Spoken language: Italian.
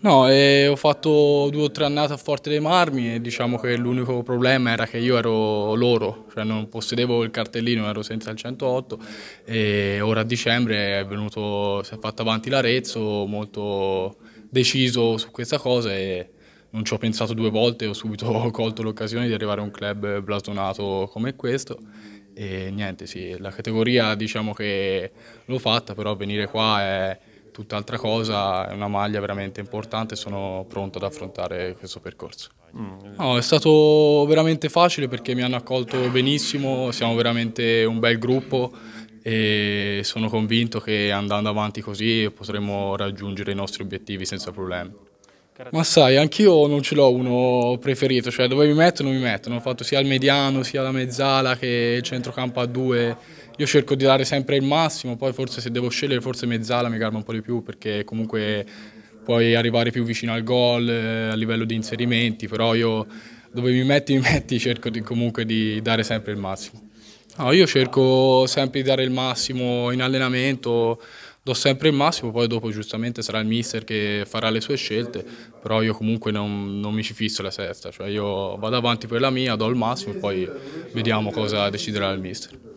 No, eh, ho fatto due o tre annate a Forte dei Marmi e diciamo che l'unico problema era che io ero loro, cioè non possedevo il cartellino, ero senza il 108 e ora a dicembre è venuto, si è fatto avanti l'Arezzo, molto deciso su questa cosa e non ci ho pensato due volte, ho subito colto l'occasione di arrivare a un club blasonato come questo e niente, sì, la categoria diciamo che l'ho fatta, però venire qua è tutt'altra cosa, è una maglia veramente importante e sono pronto ad affrontare questo percorso. Mm. No, è stato veramente facile perché mi hanno accolto benissimo, siamo veramente un bel gruppo e sono convinto che andando avanti così potremo raggiungere i nostri obiettivi senza problemi. Ma sai, anch'io non ce l'ho uno preferito, cioè dove mi mettono mi mettono, ho fatto sia il mediano, sia la mezzala che il centrocampo a due io cerco di dare sempre il massimo, poi forse se devo scegliere forse mezzala mi calma un po' di più perché comunque puoi arrivare più vicino al gol eh, a livello di inserimenti, però io dove mi metti mi metti cerco di, comunque di dare sempre il massimo. No, io cerco sempre di dare il massimo in allenamento, do sempre il massimo, poi dopo giustamente sarà il mister che farà le sue scelte, però io comunque non, non mi ci fisso la sesta, cioè io vado avanti per la mia, do il massimo e poi vediamo cosa deciderà il mister.